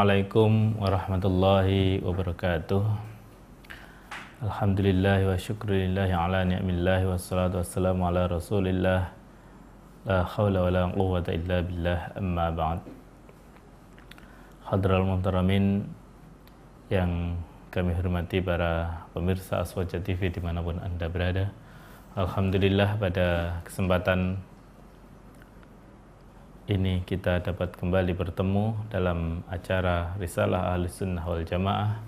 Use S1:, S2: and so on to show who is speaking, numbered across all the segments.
S1: Assalamualaikum warahmatullahi wabarakatuh Alhamdulillah wa syukurillahi ala ni'millahi wa salatu wassalamu ala rasulillah La khawla wa la quwwata illa billah amma ba'd Hadral Muntaramin yang kami hormati para pemirsa Aswaja TV dimanapun Anda berada Alhamdulillah pada kesempatan ini kita dapat kembali bertemu dalam acara Risalah Ahli Sunnah wal Jamaah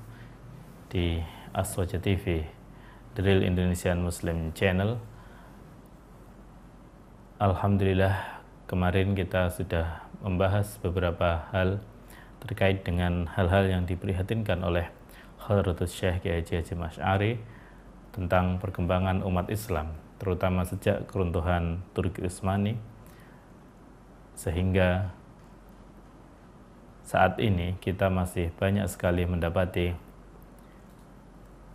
S1: di Aswaja TV, Drill Indonesian Muslim Channel. Alhamdulillah kemarin kita sudah membahas beberapa hal terkait dengan hal-hal yang diprihatinkan oleh Khadratus Syekh Kiai Haji Masy'ari tentang perkembangan umat Islam, terutama sejak keruntuhan Turki Utsmani sehingga saat ini kita masih banyak sekali mendapati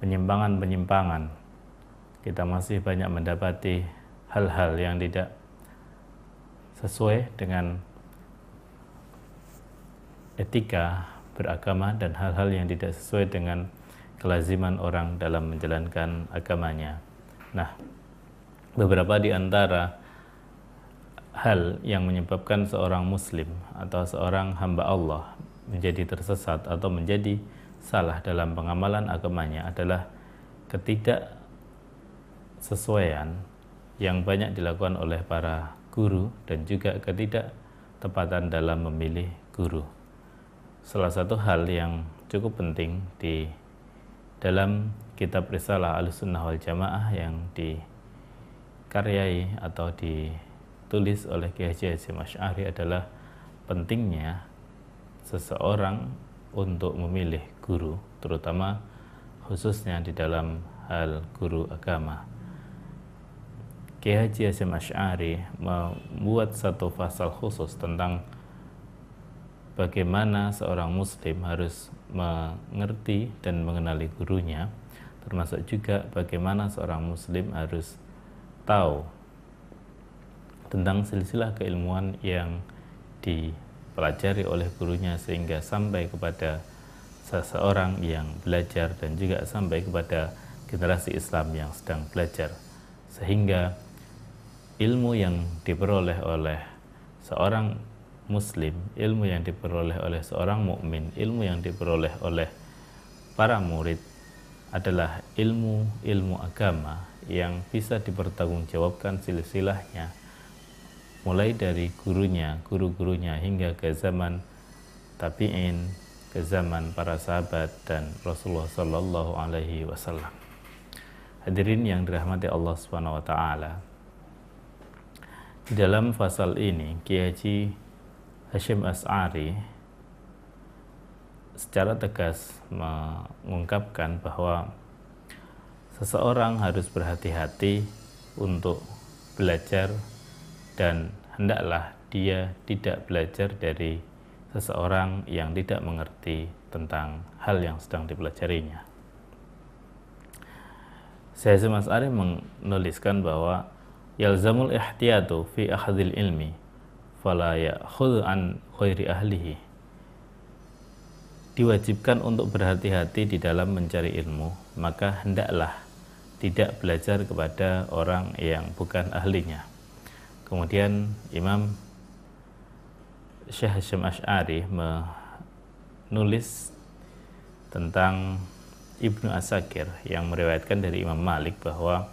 S1: penyimpangan-penyimpangan. Kita masih banyak mendapati hal-hal yang tidak sesuai dengan etika beragama dan hal-hal yang tidak sesuai dengan kelaziman orang dalam menjalankan agamanya. Nah, beberapa di antara hal yang menyebabkan seorang muslim atau seorang hamba Allah menjadi tersesat atau menjadi salah dalam pengamalan agamanya adalah ketidaksesuaian yang banyak dilakukan oleh para guru dan juga ketidaktepatan dalam memilih guru. Salah satu hal yang cukup penting di dalam kitab Risalah Al-Sunnah wal Jamaah yang dikaryai atau di tulis oleh Kiai Haji Asy'ari adalah pentingnya seseorang untuk memilih guru, terutama khususnya di dalam hal guru agama. Kiai Haji Hasim Asy'ari membuat satu pasal khusus tentang bagaimana seorang muslim harus mengerti dan mengenali gurunya termasuk juga bagaimana seorang muslim harus tahu tentang silsilah keilmuan yang dipelajari oleh gurunya sehingga sampai kepada seseorang yang belajar dan juga sampai kepada generasi Islam yang sedang belajar sehingga ilmu yang diperoleh oleh seorang muslim, ilmu yang diperoleh oleh seorang mukmin, ilmu yang diperoleh oleh para murid adalah ilmu-ilmu agama yang bisa dipertanggungjawabkan silsilahnya mulai dari gurunya, guru-gurunya hingga ke zaman tabi'in, ke zaman para sahabat dan Rasulullah Shallallahu alaihi wasallam. Hadirin yang dirahmati Allah Subhanahu wa taala. Di dalam pasal ini Kiai Haji Hashim As'ari secara tegas mengungkapkan bahwa seseorang harus berhati-hati untuk belajar dan hendaklah dia tidak belajar dari seseorang yang tidak mengerti tentang hal yang sedang dipelajarinya. Saya Mas Ari menuliskan bahwa yalzamul ihtiyatu fi akhdhil ilmi fala ya'khud an khairi ahlihi. Diwajibkan untuk berhati-hati di dalam mencari ilmu, maka hendaklah tidak belajar kepada orang yang bukan ahlinya. Kemudian Imam Syekh Hashim Ash'ari menulis tentang Ibnu Asakir yang meriwayatkan dari Imam Malik bahwa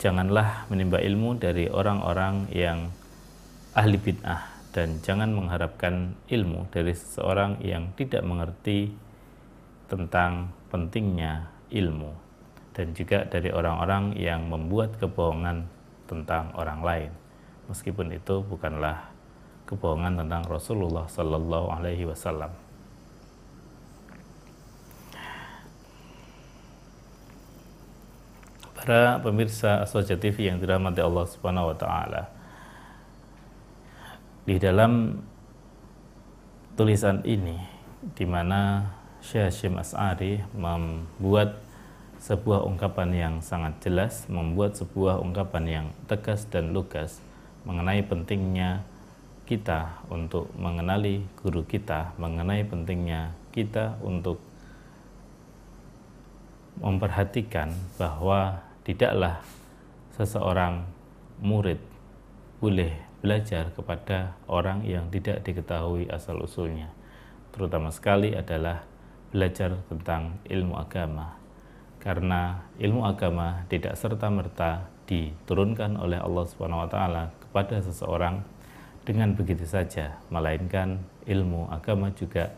S1: janganlah menimba ilmu dari orang-orang yang ahli bid'ah dan jangan mengharapkan ilmu dari seseorang yang tidak mengerti tentang pentingnya ilmu dan juga dari orang-orang yang membuat kebohongan tentang orang lain meskipun itu bukanlah kebohongan tentang Rasulullah Sallallahu Alaihi Wasallam. Para pemirsa Aswaja TV yang dirahmati Allah Subhanahu Wa Taala, di dalam tulisan ini, di mana Syekh Hashim As'ari membuat sebuah ungkapan yang sangat jelas membuat sebuah ungkapan yang tegas dan lugas mengenai pentingnya kita untuk mengenali guru kita, mengenai pentingnya kita untuk memperhatikan bahwa tidaklah seseorang murid boleh belajar kepada orang yang tidak diketahui asal-usulnya. Terutama sekali adalah belajar tentang ilmu agama, karena ilmu agama tidak serta-merta diturunkan oleh Allah Subhanahu wa taala kepada seseorang dengan begitu saja, melainkan ilmu agama juga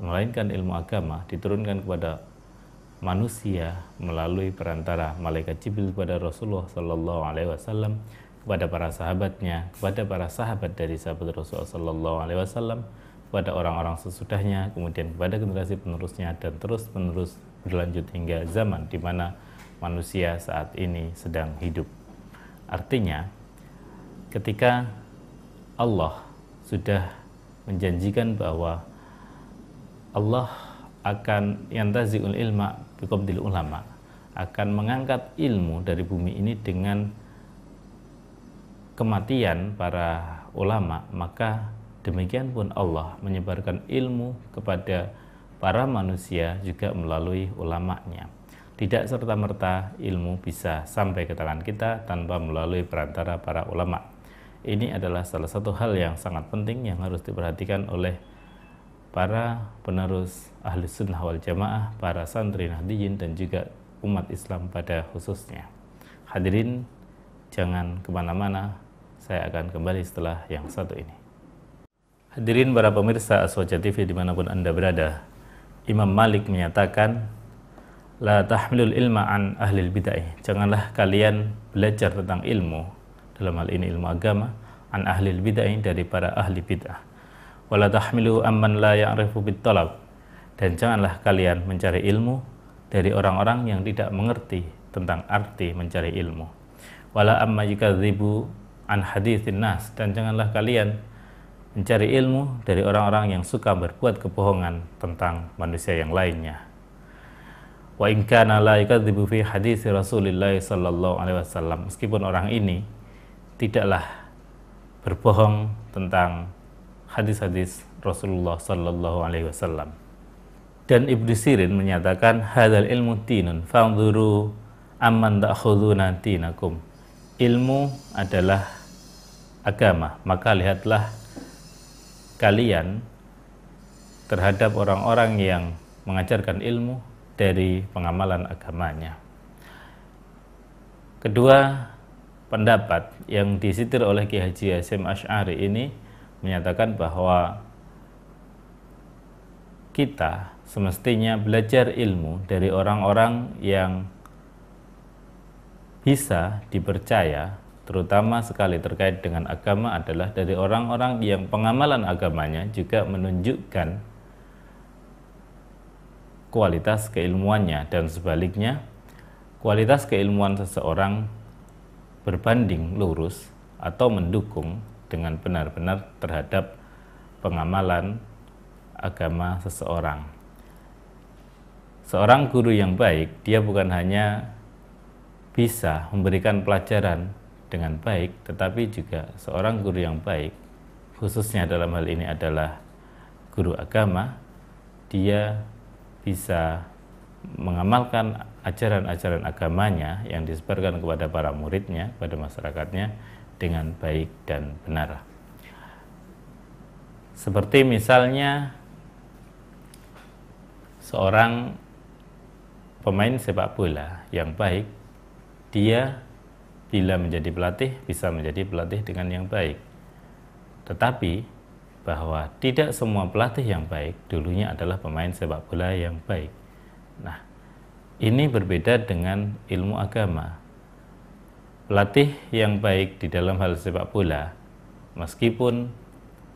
S1: melainkan ilmu agama diturunkan kepada manusia melalui perantara malaikat Jibril kepada Rasulullah Sallallahu alaihi wasallam kepada para sahabatnya, kepada para sahabat dari sahabat Rasulullah Sallallahu alaihi wasallam, kepada orang-orang sesudahnya, kemudian kepada generasi penerusnya dan terus menerus berlanjut hingga zaman di mana manusia saat ini sedang hidup. Artinya, ketika Allah sudah menjanjikan bahwa Allah akan yantaziul ilma biqabdil ulama akan mengangkat ilmu dari bumi ini dengan kematian para ulama maka demikian pun Allah menyebarkan ilmu kepada para manusia juga melalui ulamanya. Tidak serta-merta ilmu bisa sampai ke tangan kita tanpa melalui perantara para ulama. Ini adalah salah satu hal yang sangat penting yang harus diperhatikan oleh para penerus ahli sunnah wal jamaah, para santri nahdiyin dan juga umat Islam pada khususnya. Hadirin, jangan kemana-mana, saya akan kembali setelah yang satu ini. Hadirin para pemirsa Aswaja TV dimanapun Anda berada, Imam Malik menyatakan la tahmilul ilma an ahli bid'ah. Janganlah kalian belajar tentang ilmu dalam hal ini ilmu agama an ahli bid'ah dari para ahli bid'ah. Wala tahmilu amman la ya'rifu bit Dan janganlah kalian mencari ilmu dari orang-orang yang tidak mengerti tentang arti mencari ilmu. Wala amma yukadzibu an hadithin nas dan janganlah kalian mencari ilmu dari orang-orang yang suka berbuat kebohongan tentang manusia yang lainnya. Wa in kana la yukadzibu fi hadis Rasulillah sallallahu alaihi wasallam. Meskipun orang ini tidaklah berbohong tentang hadis-hadis Rasulullah sallallahu alaihi wasallam. Dan Ibnu Sirin menyatakan hadal ilmu tinun fangduru amman ta'khuduna nakum. Ilmu adalah agama, maka lihatlah kalian terhadap orang-orang yang mengajarkan ilmu dari pengamalan agamanya. Kedua, pendapat yang disitir oleh Ki Haji Hasim Ash'ari ini menyatakan bahwa kita semestinya belajar ilmu dari orang-orang yang bisa dipercaya terutama sekali terkait dengan agama adalah dari orang-orang yang pengamalan agamanya juga menunjukkan kualitas keilmuannya dan sebaliknya kualitas keilmuan seseorang berbanding lurus atau mendukung dengan benar-benar terhadap pengamalan agama seseorang. Seorang guru yang baik, dia bukan hanya bisa memberikan pelajaran dengan baik, tetapi juga seorang guru yang baik, khususnya dalam hal ini adalah guru agama, dia bisa mengamalkan ajaran-ajaran agamanya yang disebarkan kepada para muridnya, pada masyarakatnya dengan baik dan benar. Seperti misalnya seorang pemain sepak bola yang baik, dia bila menjadi pelatih bisa menjadi pelatih dengan yang baik. Tetapi bahwa tidak semua pelatih yang baik dulunya adalah pemain sepak bola yang baik. Nah, ini berbeda dengan ilmu agama. Pelatih yang baik di dalam hal sepak bola, meskipun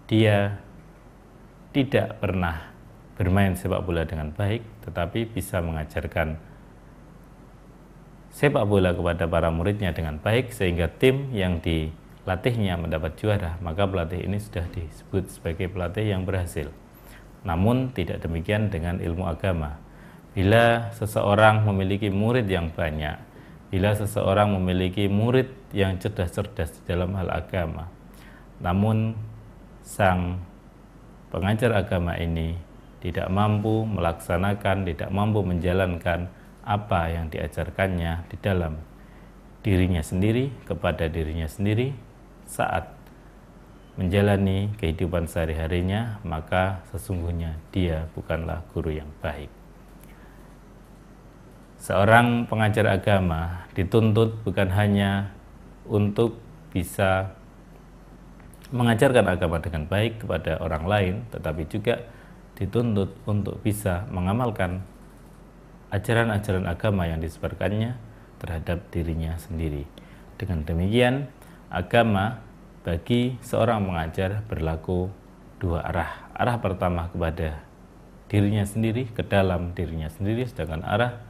S1: dia tidak pernah bermain sepak bola dengan baik, tetapi bisa mengajarkan sepak bola kepada para muridnya dengan baik sehingga tim yang dilatihnya mendapat juara, maka pelatih ini sudah disebut sebagai pelatih yang berhasil. Namun tidak demikian dengan ilmu agama. Bila seseorang memiliki murid yang banyak, bila seseorang memiliki murid yang cerdas-cerdas dalam hal agama, namun sang pengajar agama ini tidak mampu melaksanakan, tidak mampu menjalankan apa yang diajarkannya di dalam dirinya sendiri kepada dirinya sendiri saat menjalani kehidupan sehari-harinya, maka sesungguhnya dia bukanlah guru yang baik. Seorang pengajar agama dituntut bukan hanya untuk bisa mengajarkan agama dengan baik kepada orang lain, tetapi juga dituntut untuk bisa mengamalkan ajaran-ajaran agama yang disebarkannya terhadap dirinya sendiri. Dengan demikian, agama bagi seorang pengajar berlaku dua arah. Arah pertama kepada dirinya sendiri, ke dalam dirinya sendiri, sedangkan arah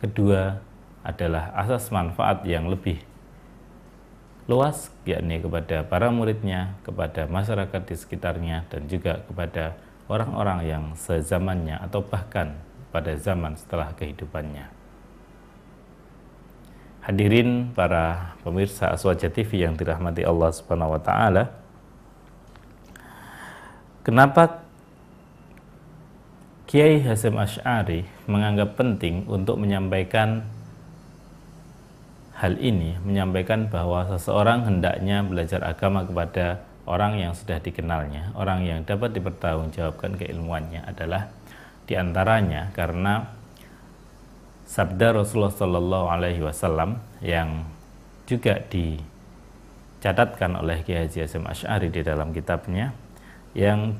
S1: kedua adalah asas manfaat yang lebih luas, yakni kepada para muridnya, kepada masyarakat di sekitarnya, dan juga kepada orang-orang yang sezamannya atau bahkan pada zaman setelah kehidupannya. Hadirin para pemirsa Aswaja TV yang dirahmati Allah Subhanahu wa taala. Kenapa Kiai Hasim Ash'ari menganggap penting untuk menyampaikan hal ini, menyampaikan bahwa seseorang hendaknya belajar agama kepada orang yang sudah dikenalnya, orang yang dapat dipertanggungjawabkan keilmuannya adalah di antaranya karena sabda Rasulullah Shallallahu Alaihi Wasallam yang juga dicatatkan oleh Kiai Haji Hasyim Ash'ari di dalam kitabnya yang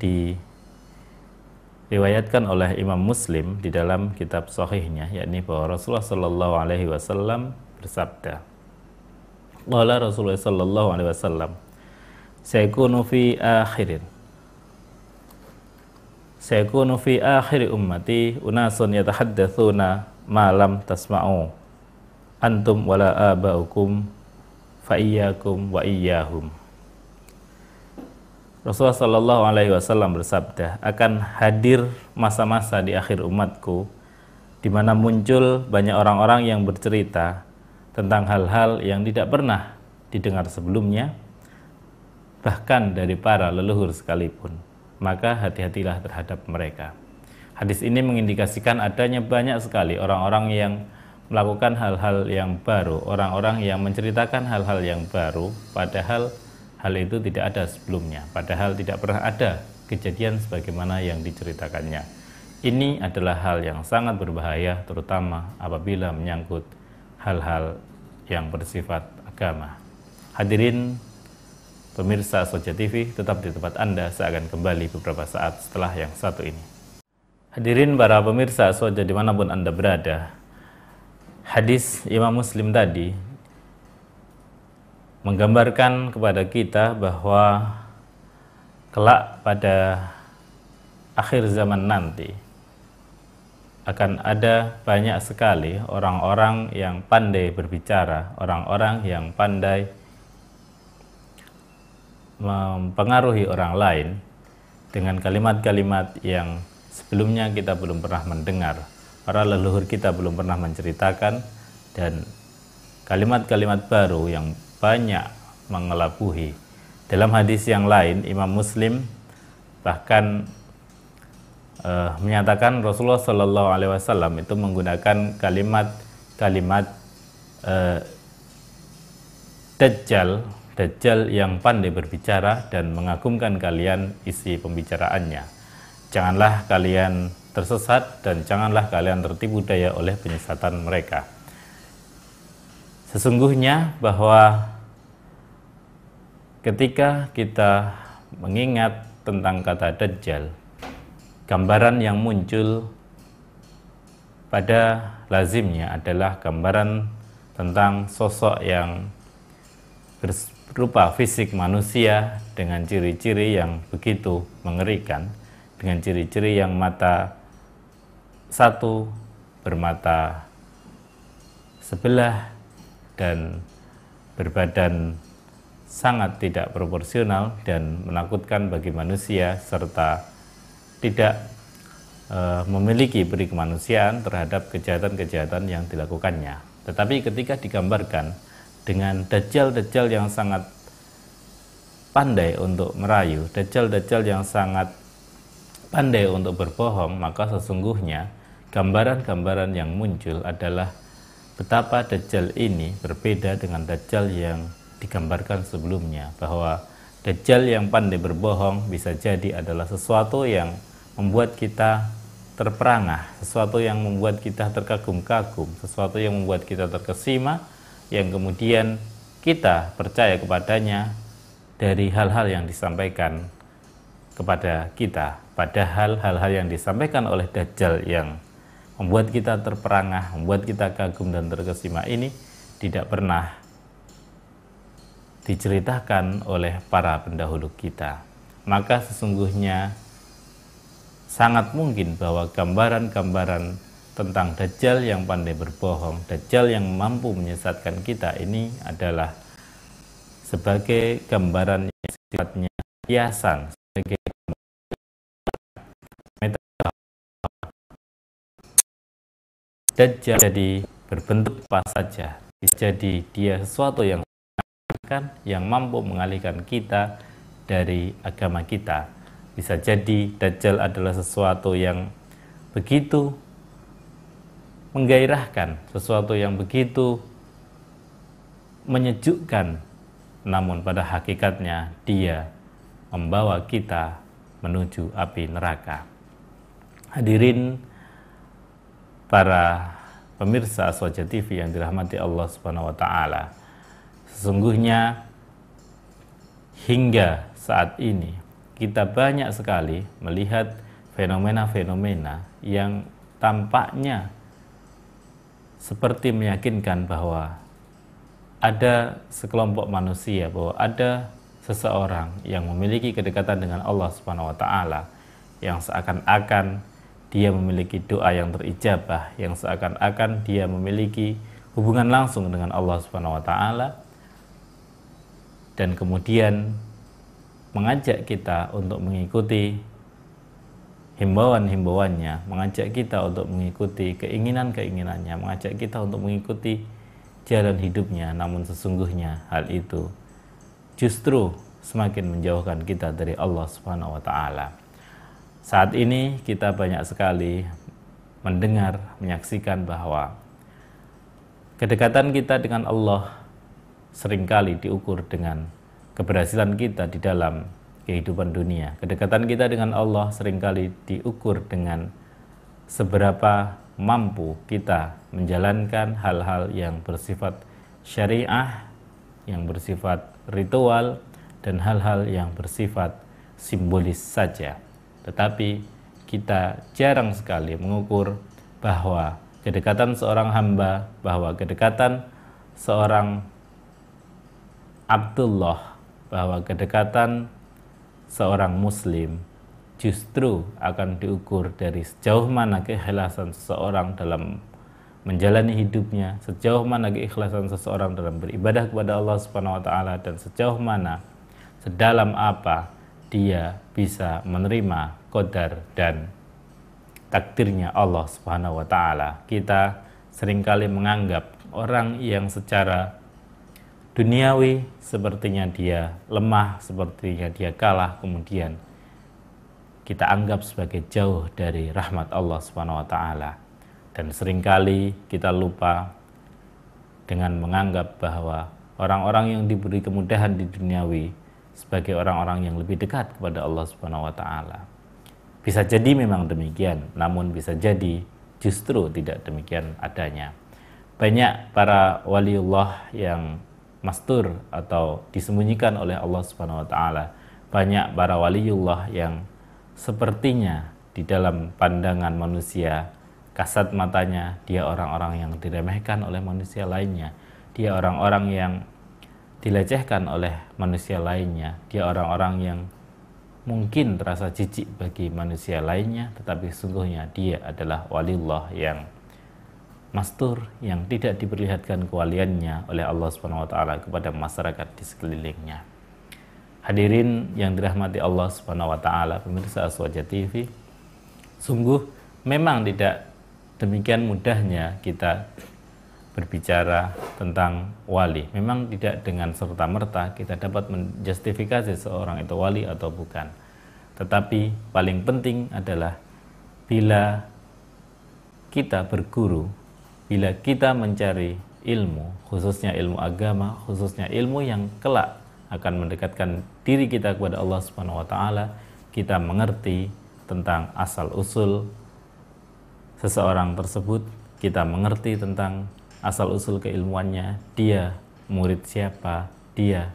S1: riwayatkan oleh Imam Muslim di dalam kitab Sahihnya yakni bahwa Rasulullah SAW Alaihi Wasallam bersabda Qala Rasulullah sallallahu Alaihi Wasallam fi akhirin sayakunu fi akhir ummati unasun yatahaddatsuna ma lam tasma'u antum wala aba'ukum fa iyyakum wa iyyahum Rasulullah Shallallahu Alaihi Wasallam bersabda akan hadir masa-masa di akhir umatku di mana muncul banyak orang-orang yang bercerita tentang hal-hal yang tidak pernah didengar sebelumnya bahkan dari para leluhur sekalipun maka hati-hatilah terhadap mereka. Hadis ini mengindikasikan adanya banyak sekali orang-orang yang melakukan hal-hal yang baru, orang-orang yang menceritakan hal-hal yang baru, padahal hal itu tidak ada sebelumnya, padahal tidak pernah ada kejadian sebagaimana yang diceritakannya. Ini adalah hal yang sangat berbahaya, terutama apabila menyangkut hal-hal yang bersifat agama. Hadirin Pemirsa Soja TV tetap di tempat Anda, seakan kembali beberapa saat setelah yang satu ini. Hadirin para pemirsa Soja dimanapun Anda berada, hadis Imam Muslim tadi menggambarkan kepada kita bahwa kelak pada akhir zaman nanti akan ada banyak sekali orang-orang yang pandai berbicara, orang-orang yang pandai mempengaruhi orang lain dengan kalimat-kalimat yang sebelumnya kita belum pernah mendengar, para leluhur kita belum pernah menceritakan, dan kalimat-kalimat baru yang banyak mengelabuhi. Dalam hadis yang lain, Imam Muslim bahkan eh, menyatakan Rasulullah Shallallahu Alaihi Wasallam itu menggunakan kalimat-kalimat eh, dajjal Dajjal yang pandai berbicara dan mengagumkan kalian isi pembicaraannya. Janganlah kalian tersesat dan janganlah kalian tertipu daya oleh penyesatan mereka. Sesungguhnya bahwa ketika kita mengingat tentang kata Dajjal, gambaran yang muncul pada lazimnya adalah gambaran tentang sosok yang rupa fisik manusia dengan ciri-ciri yang begitu mengerikan, dengan ciri-ciri yang mata satu bermata sebelah dan berbadan sangat tidak proporsional dan menakutkan bagi manusia serta tidak e, memiliki peri kemanusiaan terhadap kejahatan-kejahatan yang dilakukannya. Tetapi ketika digambarkan dengan dajjal-dajjal yang sangat pandai untuk merayu, dajjal-dajjal yang sangat pandai untuk berbohong, maka sesungguhnya gambaran-gambaran yang muncul adalah betapa dajjal ini berbeda dengan dajjal yang digambarkan sebelumnya bahwa dajjal yang pandai berbohong bisa jadi adalah sesuatu yang membuat kita terperangah, sesuatu yang membuat kita terkagum-kagum, sesuatu yang membuat kita terkesima, yang kemudian kita percaya kepadanya dari hal-hal yang disampaikan kepada kita. Padahal hal-hal yang disampaikan oleh Dajjal yang membuat kita terperangah, membuat kita kagum dan terkesima ini tidak pernah diceritakan oleh para pendahulu kita. Maka sesungguhnya sangat mungkin bahwa gambaran-gambaran tentang Dajjal yang pandai berbohong, Dajjal yang mampu menyesatkan kita ini adalah sebagai gambaran yang sifatnya hiasan, sebagai Dajjal jadi berbentuk apa saja, jadi dia sesuatu yang yang mampu mengalihkan kita dari agama kita. Bisa jadi Dajjal adalah sesuatu yang begitu menggairahkan, sesuatu yang begitu menyejukkan, namun pada hakikatnya dia membawa kita menuju api neraka. Hadirin para pemirsa Aswaja TV yang dirahmati Allah Subhanahu wa taala. Sesungguhnya hingga saat ini kita banyak sekali melihat fenomena-fenomena yang tampaknya seperti meyakinkan bahwa ada sekelompok manusia bahwa ada seseorang yang memiliki kedekatan dengan Allah Subhanahu wa taala yang seakan-akan dia memiliki doa yang terijabah yang seakan-akan dia memiliki hubungan langsung dengan Allah Subhanahu wa taala dan kemudian mengajak kita untuk mengikuti himbauan-himbauannya, mengajak kita untuk mengikuti keinginan-keinginannya, mengajak kita untuk mengikuti jalan hidupnya, namun sesungguhnya hal itu justru semakin menjauhkan kita dari Allah Subhanahu wa taala. Saat ini kita banyak sekali mendengar, menyaksikan bahwa kedekatan kita dengan Allah seringkali diukur dengan keberhasilan kita di dalam kehidupan dunia. Kedekatan kita dengan Allah seringkali diukur dengan seberapa mampu kita menjalankan hal-hal yang bersifat syariah, yang bersifat ritual, dan hal-hal yang bersifat simbolis saja. Tetapi kita jarang sekali mengukur bahwa kedekatan seorang hamba, bahwa kedekatan seorang Abdullah, bahwa kedekatan seorang muslim justru akan diukur dari sejauh mana keikhlasan seseorang dalam menjalani hidupnya, sejauh mana keikhlasan seseorang dalam beribadah kepada Allah Subhanahu wa taala dan sejauh mana sedalam apa dia bisa menerima qadar dan takdirnya Allah Subhanahu wa taala. Kita seringkali menganggap orang yang secara duniawi sepertinya dia lemah, sepertinya dia kalah, kemudian kita anggap sebagai jauh dari rahmat Allah Subhanahu wa taala. Dan seringkali kita lupa dengan menganggap bahwa orang-orang yang diberi kemudahan di duniawi sebagai orang-orang yang lebih dekat kepada Allah Subhanahu wa taala. Bisa jadi memang demikian, namun bisa jadi justru tidak demikian adanya. Banyak para waliullah yang mastur atau disembunyikan oleh Allah Subhanahu wa taala. Banyak para waliullah yang sepertinya di dalam pandangan manusia kasat matanya dia orang-orang yang diremehkan oleh manusia lainnya. Dia orang-orang yang dilecehkan oleh manusia lainnya. Dia orang-orang yang mungkin terasa jijik bagi manusia lainnya, tetapi sesungguhnya dia adalah waliullah yang mastur yang tidak diperlihatkan kewaliannya oleh Allah Subhanahu wa taala kepada masyarakat di sekelilingnya. Hadirin yang dirahmati Allah Subhanahu wa taala, pemirsa Aswaja TV, sungguh memang tidak demikian mudahnya kita berbicara tentang wali. Memang tidak dengan serta-merta kita dapat menjustifikasi seorang itu wali atau bukan. Tetapi paling penting adalah bila kita berguru bila kita mencari ilmu, khususnya ilmu agama, khususnya ilmu yang kelak akan mendekatkan diri kita kepada Allah Subhanahu wa taala, kita mengerti tentang asal-usul seseorang tersebut, kita mengerti tentang asal-usul keilmuannya, dia murid siapa, dia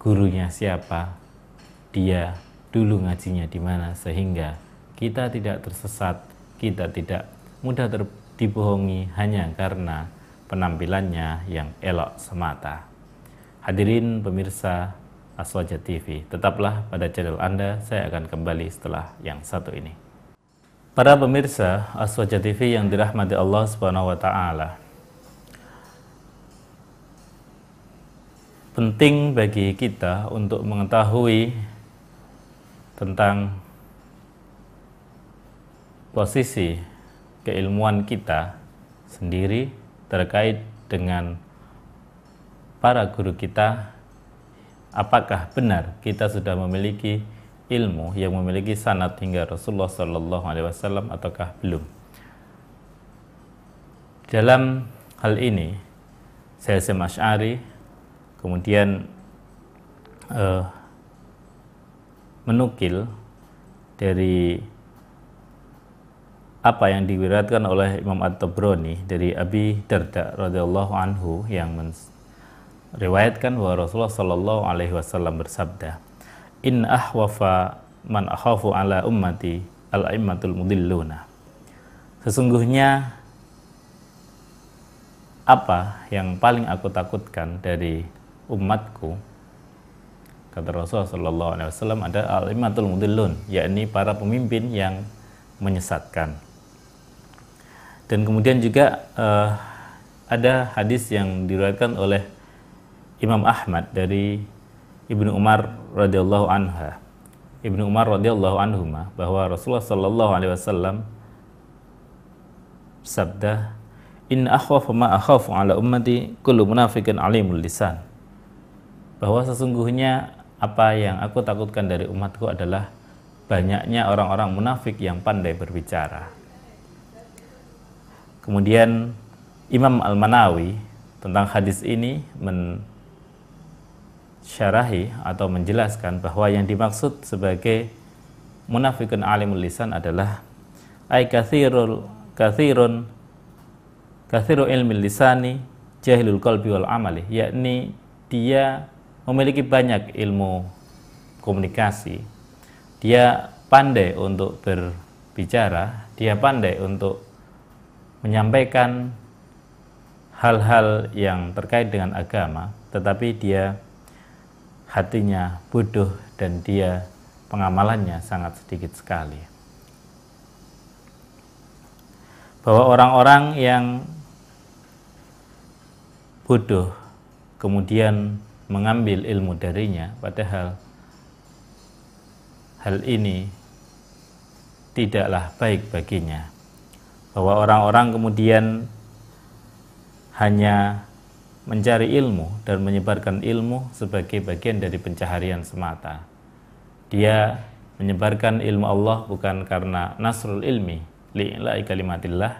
S1: gurunya siapa, dia dulu ngajinya di mana sehingga kita tidak tersesat, kita tidak mudah ter dibohongi hanya karena penampilannya yang elok semata. Hadirin pemirsa Aswaja TV, tetaplah pada channel Anda, saya akan kembali setelah yang satu ini. Para pemirsa Aswaja TV yang dirahmati Allah Subhanahu wa taala. Penting bagi kita untuk mengetahui tentang posisi keilmuan kita sendiri terkait dengan para guru kita apakah benar kita sudah memiliki ilmu yang memiliki sanat hingga Rasulullah Shallallahu Alaihi Wasallam ataukah belum dalam hal ini saya semasyari kemudian uh, menukil dari apa yang diwiratkan oleh Imam At-Tabrani dari Abi Darda radhiyallahu anhu yang meriwayatkan bahwa Rasulullah sallallahu alaihi wasallam bersabda, "In ahwafa man akhafu ala ummati al-aimmatul mudilluna." Sesungguhnya apa yang paling aku takutkan dari umatku kata Rasulullah sallallahu alaihi wasallam ada al-imatul mudillun yakni para pemimpin yang menyesatkan dan kemudian juga uh, ada hadis yang diriwayatkan oleh Imam Ahmad dari Ibnu Umar radhiyallahu anha. Ibnu Umar radhiyallahu anhu bahwa Rasulullah sallallahu alaihi wasallam sabda in akhwafa ma akhafu ala ummati kullu munafiqin alimul lisan bahwa sesungguhnya apa yang aku takutkan dari umatku adalah banyaknya orang-orang munafik yang pandai berbicara Kemudian Imam Al-Manawi tentang hadis ini mensyarahi atau menjelaskan bahwa yang dimaksud sebagai munafikun alimul lisan adalah ay kathirul kathirun kathiru ilmi lisani jahilul qalbi wal amali yakni dia memiliki banyak ilmu komunikasi dia pandai untuk berbicara dia pandai untuk menyampaikan hal-hal yang terkait dengan agama, tetapi dia hatinya bodoh dan dia pengamalannya sangat sedikit sekali. Bahwa orang-orang yang bodoh kemudian mengambil ilmu darinya, padahal hal ini tidaklah baik baginya bahwa orang-orang kemudian hanya mencari ilmu dan menyebarkan ilmu sebagai bagian dari pencaharian semata. Dia menyebarkan ilmu Allah bukan karena nasrul ilmi li'la'i kalimatillah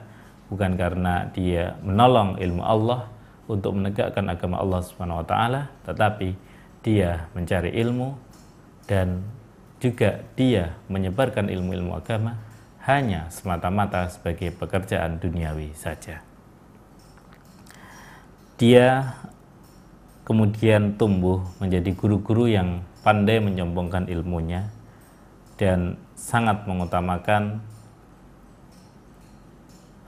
S1: bukan karena dia menolong ilmu Allah untuk menegakkan agama Allah Subhanahu wa taala tetapi dia mencari ilmu dan juga dia menyebarkan ilmu-ilmu agama hanya semata-mata sebagai pekerjaan duniawi saja. Dia kemudian tumbuh menjadi guru-guru yang pandai menyombongkan ilmunya dan sangat mengutamakan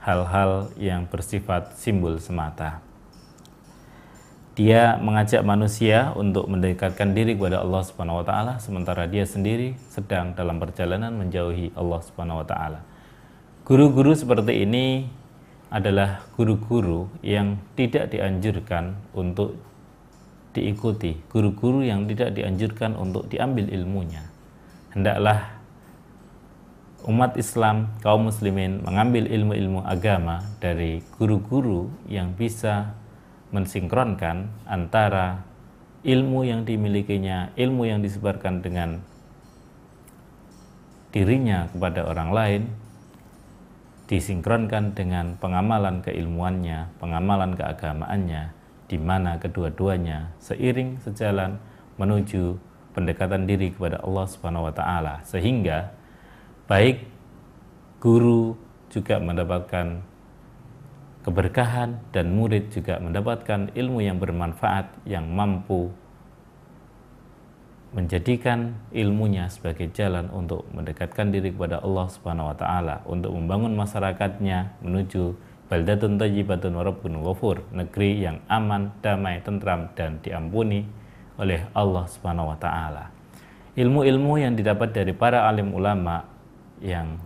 S1: hal-hal yang bersifat simbol semata dia mengajak manusia untuk mendekatkan diri kepada Allah Subhanahu wa taala sementara dia sendiri sedang dalam perjalanan menjauhi Allah Subhanahu wa taala. Guru-guru seperti ini adalah guru-guru yang tidak dianjurkan untuk diikuti, guru-guru yang tidak dianjurkan untuk diambil ilmunya. Hendaklah umat Islam, kaum muslimin mengambil ilmu-ilmu agama dari guru-guru yang bisa mensinkronkan antara ilmu yang dimilikinya, ilmu yang disebarkan dengan dirinya kepada orang lain disinkronkan dengan pengamalan keilmuannya, pengamalan keagamaannya, di mana kedua-duanya seiring sejalan menuju pendekatan diri kepada Allah Subhanahu wa taala sehingga baik guru juga mendapatkan keberkahan dan murid juga mendapatkan ilmu yang bermanfaat yang mampu menjadikan ilmunya sebagai jalan untuk mendekatkan diri kepada Allah Subhanahu wa taala, untuk membangun masyarakatnya menuju baldatun thayyibatun wa rabbun ghafur, negeri yang aman, damai, tentram dan diampuni oleh Allah Subhanahu wa taala. Ilmu-ilmu yang didapat dari para alim ulama yang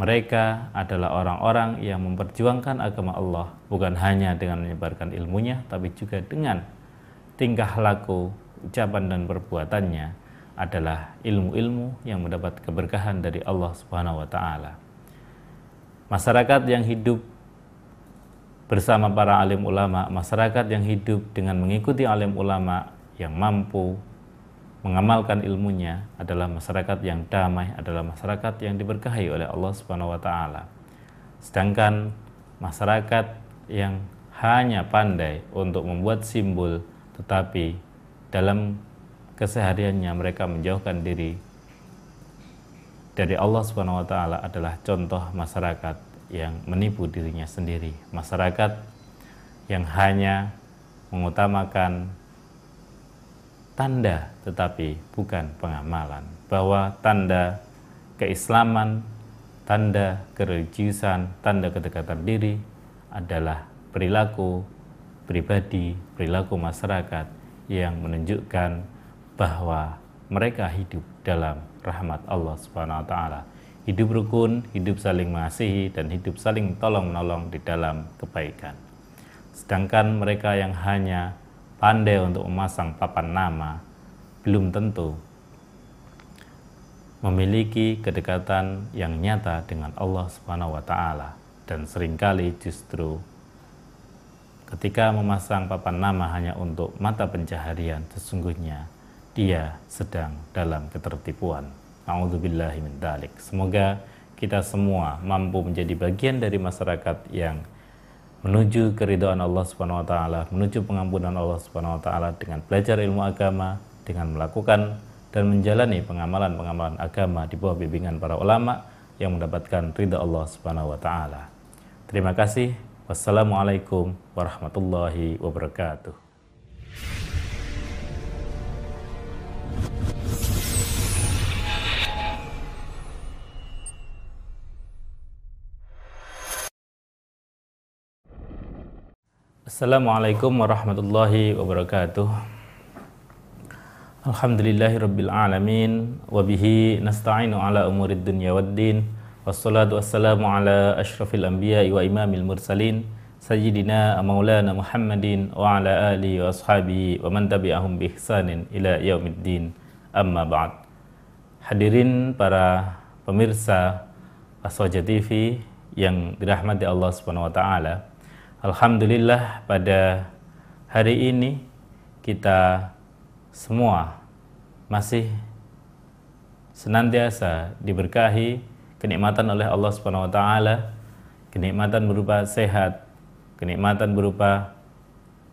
S1: mereka adalah orang-orang yang memperjuangkan agama Allah bukan hanya dengan menyebarkan ilmunya tapi juga dengan tingkah laku, ucapan dan perbuatannya adalah ilmu-ilmu yang mendapat keberkahan dari Allah Subhanahu wa taala. Masyarakat yang hidup bersama para alim ulama, masyarakat yang hidup dengan mengikuti alim ulama yang mampu mengamalkan ilmunya adalah masyarakat yang damai, adalah masyarakat yang diberkahi oleh Allah Subhanahu wa taala. Sedangkan masyarakat yang hanya pandai untuk membuat simbol tetapi dalam kesehariannya mereka menjauhkan diri dari Allah Subhanahu wa taala adalah contoh masyarakat yang menipu dirinya sendiri. Masyarakat yang hanya mengutamakan tanda tetapi bukan pengamalan bahwa tanda keislaman, tanda kereligiusan, tanda kedekatan diri adalah perilaku pribadi, perilaku masyarakat yang menunjukkan bahwa mereka hidup dalam rahmat Allah Subhanahu wa taala. Hidup rukun, hidup saling mengasihi dan hidup saling tolong-menolong di dalam kebaikan. Sedangkan mereka yang hanya pandai untuk memasang papan nama, belum tentu memiliki kedekatan yang nyata dengan Allah Subhanahu wa taala dan seringkali justru ketika memasang papan nama hanya untuk mata pencaharian sesungguhnya dia sedang dalam ketertipuan. Semoga kita semua mampu menjadi bagian dari masyarakat yang menuju keridhaan Allah Subhanahu wa taala, menuju pengampunan Allah Subhanahu wa taala dengan belajar ilmu agama, dengan melakukan dan menjalani pengamalan-pengamalan agama di bawah bimbingan para ulama yang mendapatkan ridha Allah Subhanahu wa taala. Terima kasih. Wassalamualaikum warahmatullahi wabarakatuh. Assalamualaikum warahmatullahi wabarakatuh. Alhamdulillahirabbil alamin wa nasta'inu ala umurid dunya waddin. Wassalatu wassalamu ala asyrafil anbiya wa imamil mursalin sayyidina maulana Muhammadin wa ala alihi wa ashabihi wa man tabi'ahum bi ihsanin ila yaumiddin. Amma ba'd. Hadirin para pemirsa Aswaja TV yang dirahmati Allah Subhanahu wa taala Alhamdulillah pada hari ini kita semua masih senantiasa diberkahi kenikmatan oleh Allah Subhanahu wa taala, kenikmatan berupa sehat, kenikmatan berupa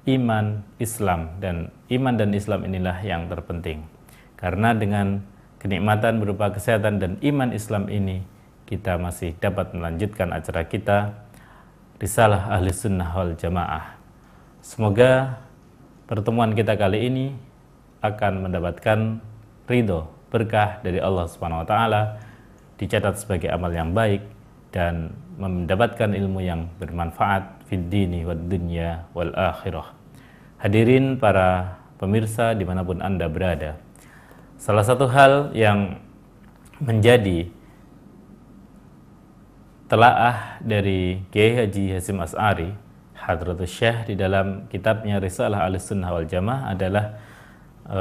S1: iman, Islam dan iman dan Islam inilah yang terpenting. Karena dengan kenikmatan berupa kesehatan dan iman Islam ini kita masih dapat melanjutkan acara kita risalah ahli sunnah wal jamaah. Semoga pertemuan kita kali ini akan mendapatkan ridho berkah dari Allah Subhanahu wa taala dicatat sebagai amal yang baik dan mendapatkan ilmu yang bermanfaat fid dini dunya wal akhirah. Hadirin para pemirsa dimanapun Anda berada. Salah satu hal yang menjadi telaah dari Kiai Haji Hasim As'ari Hadratus Syekh di dalam kitabnya Risalah Al-Sunnah wal Jamaah adalah e,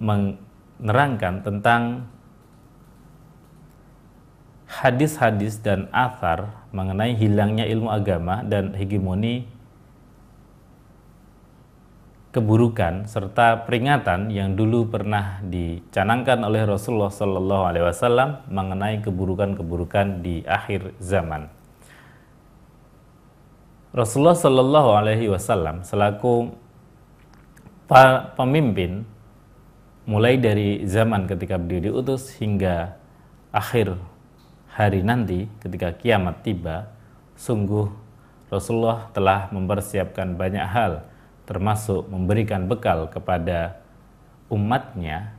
S1: menerangkan tentang hadis-hadis dan athar mengenai hilangnya ilmu agama dan hegemoni keburukan serta peringatan yang dulu pernah dicanangkan oleh Rasulullah Shallallahu Alaihi Wasallam mengenai keburukan-keburukan di akhir zaman. Rasulullah Shallallahu Alaihi Wasallam selaku pemimpin mulai dari zaman ketika beliau diutus hingga akhir hari nanti ketika kiamat tiba, sungguh Rasulullah telah mempersiapkan banyak hal termasuk memberikan bekal kepada umatnya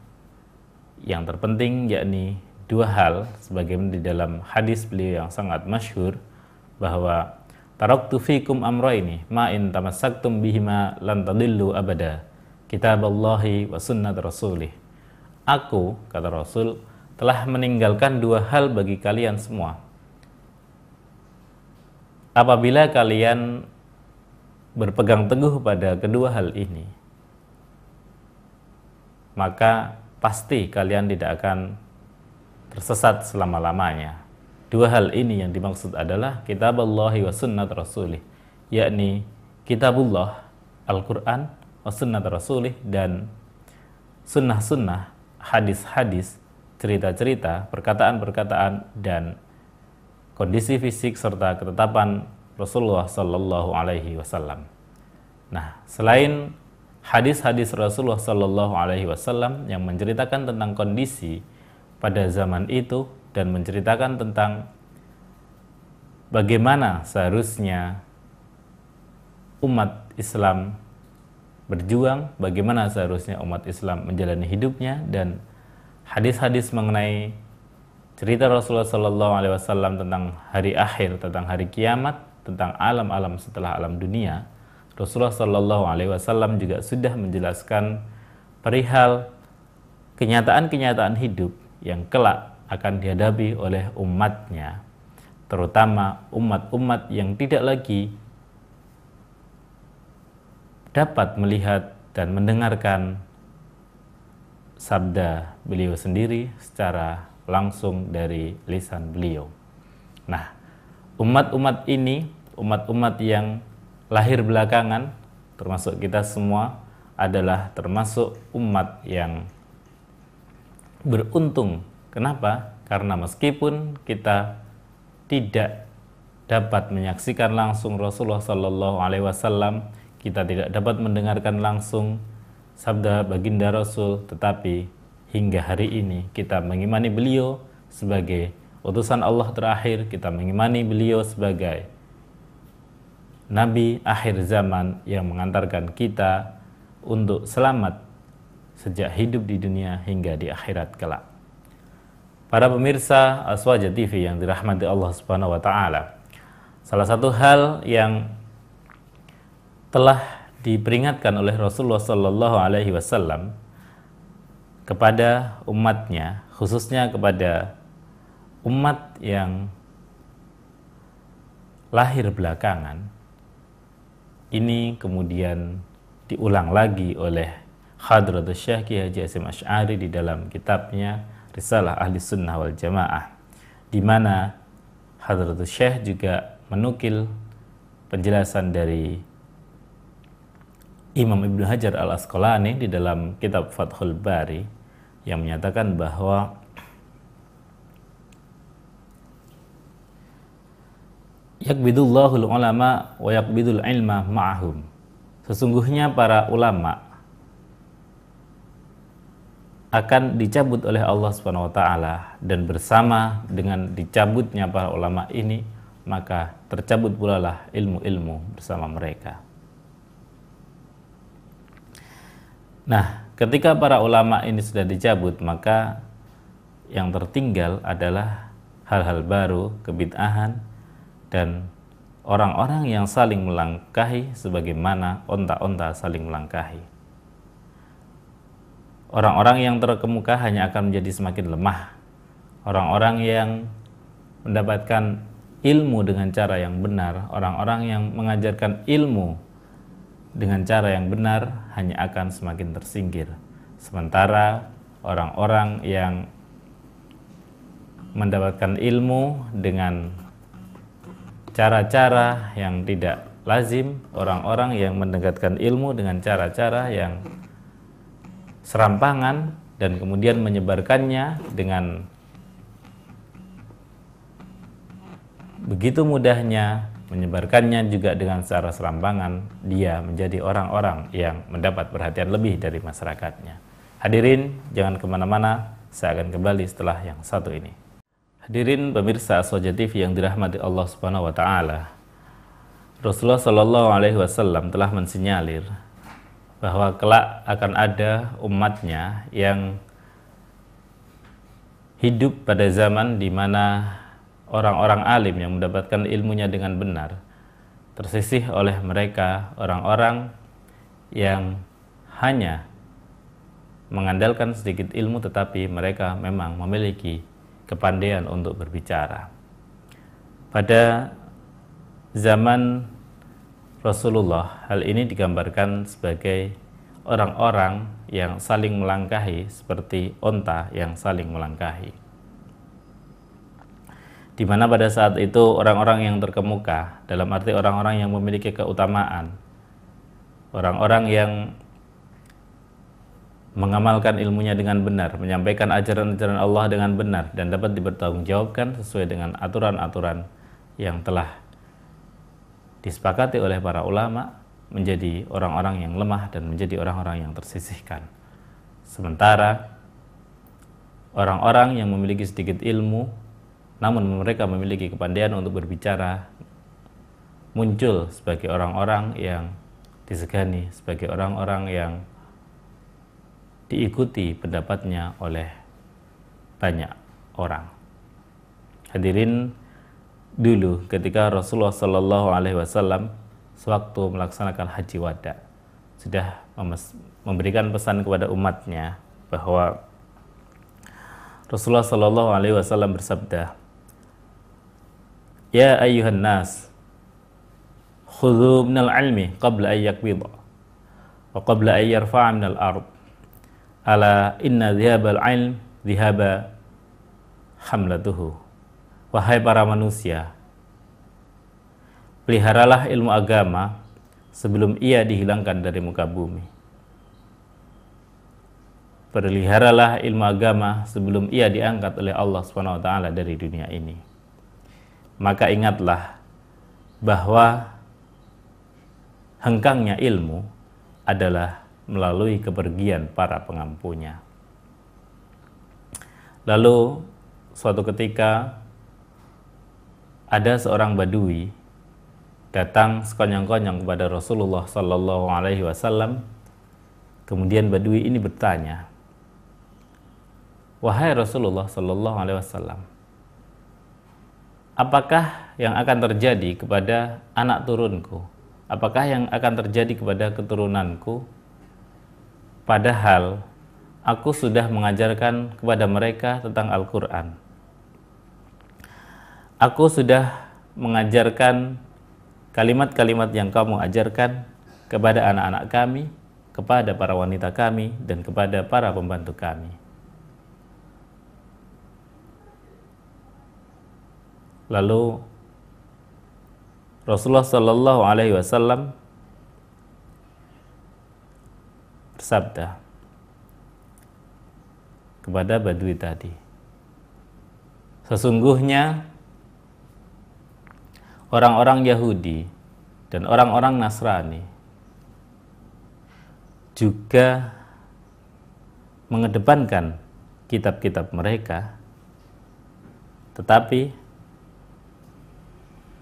S1: yang terpenting yakni dua hal sebagaimana di dalam hadis beliau yang sangat masyhur bahwa taraktu fikum amra ini ma in tamassaktum bihima lan tadillu abada kitaballahi wa sunnat rasulih aku kata rasul telah meninggalkan dua hal bagi kalian semua apabila kalian berpegang teguh pada kedua hal ini, maka pasti kalian tidak akan tersesat selama-lamanya. Dua hal ini yang dimaksud adalah kitab Allahi wa sunnat rasulih, yakni kitabullah, Al-Quran, wa sunnat rasulih, dan sunnah-sunnah, hadis-hadis, cerita-cerita, perkataan-perkataan, dan kondisi fisik serta ketetapan Rasulullah Sallallahu Alaihi Wasallam. Nah, selain hadis-hadis Rasulullah Sallallahu Alaihi Wasallam yang menceritakan tentang kondisi pada zaman itu dan menceritakan tentang bagaimana seharusnya umat Islam berjuang, bagaimana seharusnya umat Islam menjalani hidupnya dan hadis-hadis mengenai cerita Rasulullah saw Alaihi Wasallam tentang hari akhir, tentang hari kiamat, tentang alam-alam setelah alam dunia, Rasulullah Shallallahu Alaihi Wasallam juga sudah menjelaskan perihal kenyataan-kenyataan hidup yang kelak akan dihadapi oleh umatnya, terutama umat-umat yang tidak lagi dapat melihat dan mendengarkan sabda beliau sendiri secara langsung dari lisan beliau. Nah, umat-umat ini, umat-umat yang lahir belakangan, termasuk kita semua, adalah termasuk umat yang beruntung. Kenapa? Karena meskipun kita tidak dapat menyaksikan langsung Rasulullah Shallallahu Alaihi Wasallam, kita tidak dapat mendengarkan langsung sabda baginda Rasul, tetapi hingga hari ini kita mengimani beliau sebagai utusan Allah terakhir, kita mengimani beliau sebagai nabi akhir zaman yang mengantarkan kita untuk selamat sejak hidup di dunia hingga di akhirat kelak. Para pemirsa Aswaja TV yang dirahmati Allah Subhanahu wa taala. Salah satu hal yang telah diperingatkan oleh Rasulullah Shallallahu alaihi wasallam kepada umatnya, khususnya kepada umat yang lahir belakangan ini kemudian diulang lagi oleh Hadratus Syekh Ki Haji Asim Ash'ari di dalam kitabnya Risalah Ahli Sunnah wal Jamaah di mana Hadratus Syekh juga menukil penjelasan dari Imam Ibnu Hajar Al Asqalani di dalam kitab Fathul Bari yang menyatakan bahwa yakbidullahul ulama wa yakbidul ilma ma'ahum. Sesungguhnya para ulama akan dicabut oleh Allah Subhanahu wa taala dan bersama dengan dicabutnya para ulama ini maka tercabut pula lah ilmu-ilmu bersama mereka. Nah, ketika para ulama ini sudah dicabut, maka yang tertinggal adalah hal-hal baru, kebid'ahan, dan orang-orang yang saling melangkahi sebagaimana onta-onta saling melangkahi. Orang-orang yang terkemuka hanya akan menjadi semakin lemah. Orang-orang yang mendapatkan ilmu dengan cara yang benar, orang-orang yang mengajarkan ilmu dengan cara yang benar hanya akan semakin tersingkir. Sementara orang-orang yang mendapatkan ilmu dengan cara-cara yang tidak lazim, orang-orang yang mendekatkan ilmu dengan cara-cara yang serampangan dan kemudian menyebarkannya dengan begitu mudahnya, menyebarkannya juga dengan secara serampangan, dia menjadi orang-orang yang mendapat perhatian lebih dari masyarakatnya. Hadirin, jangan kemana-mana, saya akan kembali setelah yang satu ini. Hadirin pemirsa Soja yang dirahmati Allah Subhanahu wa taala. Rasulullah Shallallahu alaihi wasallam telah mensinyalir bahwa kelak akan ada umatnya yang hidup pada zaman di mana orang-orang alim yang mendapatkan ilmunya dengan benar tersisih oleh mereka orang-orang yang hanya mengandalkan sedikit ilmu tetapi mereka memang memiliki kepandaian untuk berbicara. Pada zaman Rasulullah, hal ini digambarkan sebagai orang-orang yang saling melangkahi seperti onta yang saling melangkahi. Di mana pada saat itu orang-orang yang terkemuka, dalam arti orang-orang yang memiliki keutamaan, orang-orang yang mengamalkan ilmunya dengan benar, menyampaikan ajaran-ajaran Allah dengan benar dan dapat dipertanggungjawabkan sesuai dengan aturan-aturan yang telah disepakati oleh para ulama menjadi orang-orang yang lemah dan menjadi orang-orang yang tersisihkan. Sementara orang-orang yang memiliki sedikit ilmu namun mereka memiliki kepandaian untuk berbicara muncul sebagai orang-orang yang disegani, sebagai orang-orang yang diikuti pendapatnya oleh banyak orang. Hadirin dulu ketika Rasulullah Shallallahu Alaihi Wasallam sewaktu melaksanakan haji wada sudah memberikan pesan kepada umatnya bahwa Rasulullah Shallallahu Alaihi Wasallam bersabda, Ya ayuhan nas, min al ilmi qabla ayyak bidha wa qabla ayyarfa'a al ard ala inna dhihabal ilm dhihaba hamlatuhu wahai para manusia peliharalah ilmu agama sebelum ia dihilangkan dari muka bumi peliharalah ilmu agama sebelum ia diangkat oleh Allah Subhanahu wa taala dari dunia ini maka ingatlah bahwa hengkangnya ilmu adalah melalui kepergian para pengampunya. Lalu suatu ketika ada seorang badui datang sekonyong-konyong kepada Rasulullah Shallallahu Alaihi Wasallam. Kemudian badui ini bertanya, wahai Rasulullah Shallallahu Alaihi Wasallam, apakah yang akan terjadi kepada anak turunku? Apakah yang akan terjadi kepada keturunanku Padahal aku sudah mengajarkan kepada mereka tentang Al-Quran. Aku sudah mengajarkan kalimat-kalimat yang kamu ajarkan kepada anak-anak kami, kepada para wanita kami, dan kepada para pembantu kami. Lalu Rasulullah Shallallahu Alaihi Wasallam sabda kepada Badui tadi. Sesungguhnya orang-orang Yahudi dan orang-orang Nasrani juga mengedepankan kitab-kitab mereka, tetapi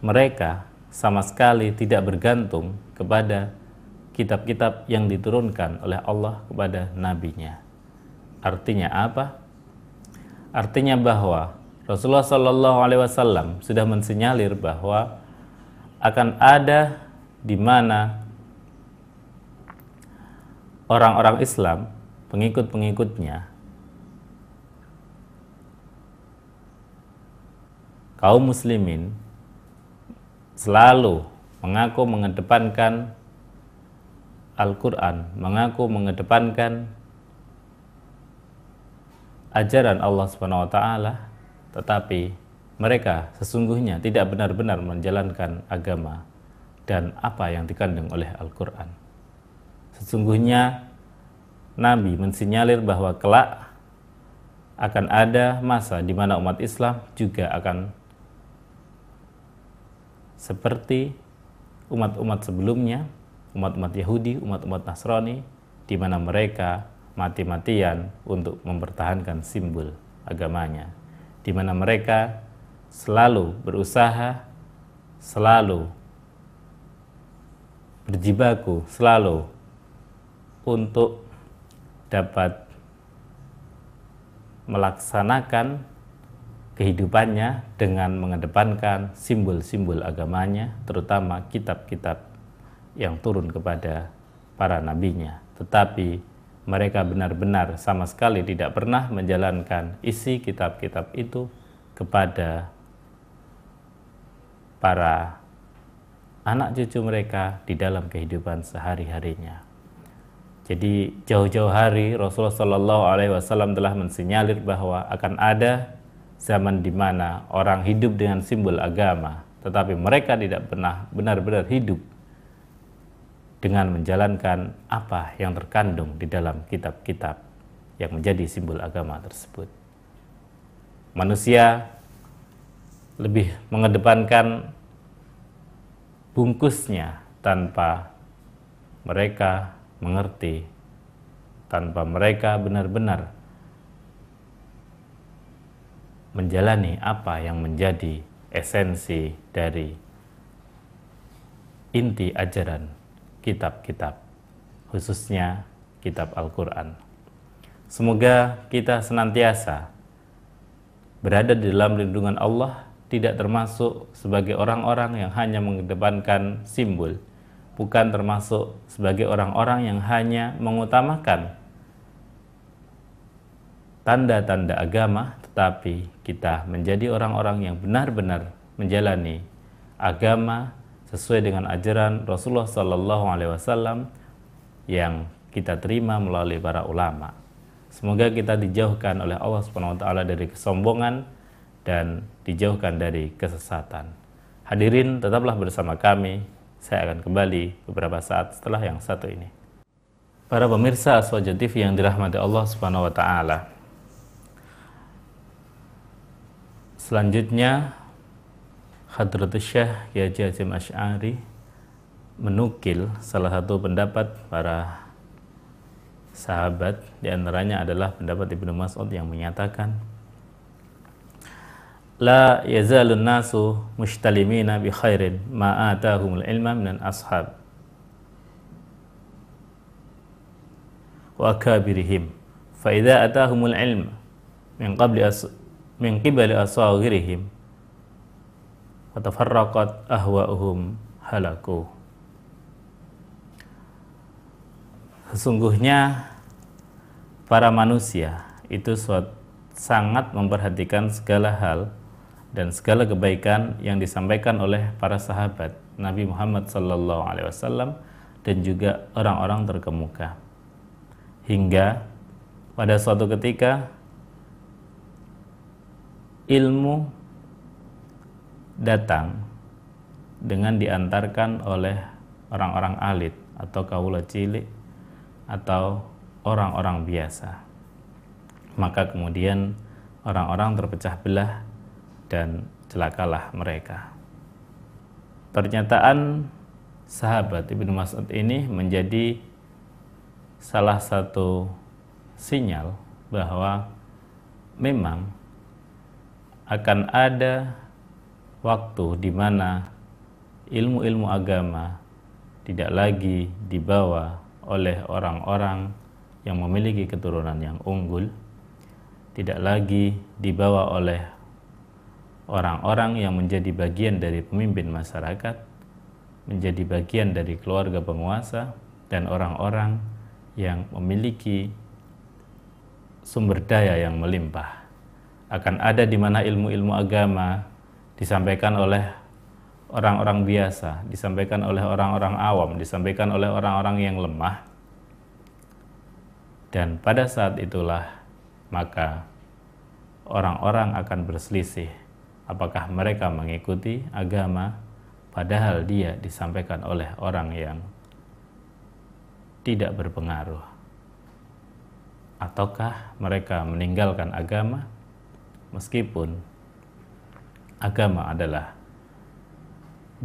S1: mereka sama sekali tidak bergantung kepada kitab-kitab yang diturunkan oleh Allah kepada nabinya. Artinya apa? Artinya bahwa Rasulullah Shallallahu Alaihi Wasallam sudah mensinyalir bahwa akan ada di mana orang-orang Islam, pengikut-pengikutnya, kaum muslimin selalu mengaku mengedepankan Al-Quran mengaku mengedepankan ajaran Allah Subhanahu wa taala tetapi mereka sesungguhnya tidak benar-benar menjalankan agama dan apa yang dikandung oleh Al-Qur'an. Sesungguhnya Nabi mensinyalir bahwa kelak akan ada masa di mana umat Islam juga akan seperti umat-umat sebelumnya umat-umat Yahudi, umat-umat Nasrani, di mana mereka mati-matian untuk mempertahankan simbol agamanya, di mana mereka selalu berusaha, selalu berjibaku, selalu untuk dapat melaksanakan kehidupannya dengan mengedepankan simbol-simbol agamanya, terutama kitab-kitab yang turun kepada para nabinya. Tetapi mereka benar-benar sama sekali tidak pernah menjalankan isi kitab-kitab itu kepada para anak cucu mereka di dalam kehidupan sehari-harinya. Jadi jauh-jauh hari Rasulullah Shallallahu Alaihi Wasallam telah mensinyalir bahwa akan ada zaman di mana orang hidup dengan simbol agama, tetapi mereka tidak pernah benar-benar hidup dengan menjalankan apa yang terkandung di dalam kitab-kitab yang menjadi simbol agama tersebut. Manusia lebih mengedepankan bungkusnya tanpa mereka mengerti, tanpa mereka benar-benar menjalani apa yang menjadi esensi dari inti ajaran kitab-kitab, khususnya kitab Al-Quran. Semoga kita senantiasa berada di dalam lindungan Allah, tidak termasuk sebagai orang-orang yang hanya mengedepankan simbol, bukan termasuk sebagai orang-orang yang hanya mengutamakan tanda-tanda agama, tetapi kita menjadi orang-orang yang benar-benar menjalani agama sesuai dengan ajaran Rasulullah Sallallahu Alaihi Wasallam yang kita terima melalui para ulama. Semoga kita dijauhkan oleh Allah Subhanahu wa taala dari kesombongan dan dijauhkan dari kesesatan. Hadirin tetaplah bersama kami. Saya akan kembali beberapa saat setelah yang satu ini. Para pemirsa Aswaja TV yang dirahmati Allah Subhanahu wa taala. Selanjutnya Hadrat Syekh Yaji Hajim Ash'ari menukil salah satu pendapat para sahabat diantaranya adalah pendapat Ibnu Mas'ud yang menyatakan La yazalun nasu mushtalimina bi khairin ma atahumul ilma minan ashab wa akabirihim fa idza atahumul ilma min qabli as min qibali asaghirihim watafarraqat ahwa'uhum halaku Sesungguhnya para manusia itu sangat memperhatikan segala hal dan segala kebaikan yang disampaikan oleh para sahabat Nabi Muhammad sallallahu alaihi wasallam dan juga orang-orang terkemuka. Hingga pada suatu ketika ilmu datang dengan diantarkan oleh orang-orang alit atau kaula cilik atau orang-orang biasa. Maka kemudian orang-orang terpecah belah dan celakalah mereka. Pernyataan sahabat Ibnu Mas'ud ini menjadi salah satu sinyal bahwa memang akan ada waktu di mana ilmu-ilmu agama tidak lagi dibawa oleh orang-orang yang memiliki keturunan yang unggul, tidak lagi dibawa oleh orang-orang yang menjadi bagian dari pemimpin masyarakat, menjadi bagian dari keluarga penguasa, dan orang-orang yang memiliki sumber daya yang melimpah. Akan ada di mana ilmu-ilmu agama disampaikan oleh orang-orang biasa, disampaikan oleh orang-orang awam, disampaikan oleh orang-orang yang lemah. Dan pada saat itulah maka orang-orang akan berselisih apakah mereka mengikuti agama padahal dia disampaikan oleh orang yang tidak berpengaruh. Ataukah mereka meninggalkan agama meskipun agama adalah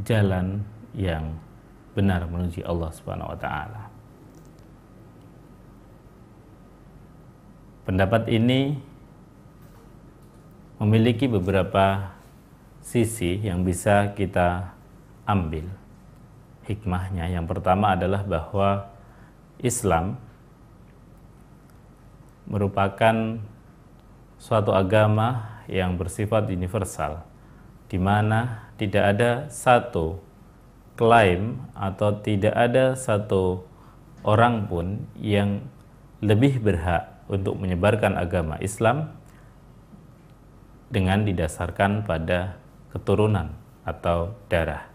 S1: jalan yang benar menuju Allah Subhanahu wa taala. Pendapat ini memiliki beberapa sisi yang bisa kita ambil. Hikmahnya yang pertama adalah bahwa Islam merupakan suatu agama yang bersifat universal di mana tidak ada satu klaim atau tidak ada satu orang pun yang lebih berhak untuk menyebarkan agama Islam dengan didasarkan pada keturunan atau darah.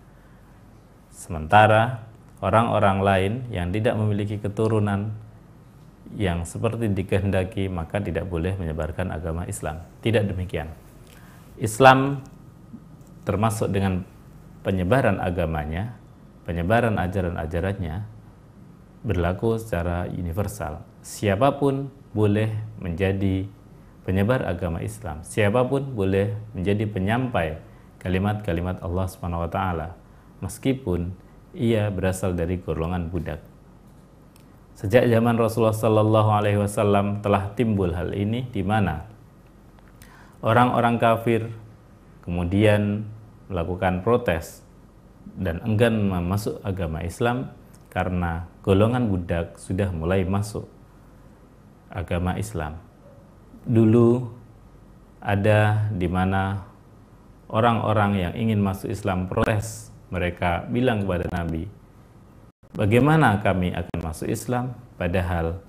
S1: Sementara orang-orang lain yang tidak memiliki keturunan yang seperti dikehendaki maka tidak boleh menyebarkan agama Islam. Tidak demikian. Islam termasuk dengan penyebaran agamanya, penyebaran ajaran-ajarannya berlaku secara universal. Siapapun boleh menjadi penyebar agama Islam. Siapapun boleh menjadi penyampai kalimat-kalimat Allah Subhanahu wa taala meskipun ia berasal dari golongan budak. Sejak zaman Rasulullah Sallallahu Alaihi Wasallam telah timbul hal ini di mana orang-orang kafir kemudian melakukan protes dan enggan masuk agama Islam karena golongan budak sudah mulai masuk agama Islam. Dulu ada di mana orang-orang yang ingin masuk Islam protes, mereka bilang kepada Nabi, "Bagaimana kami akan masuk Islam padahal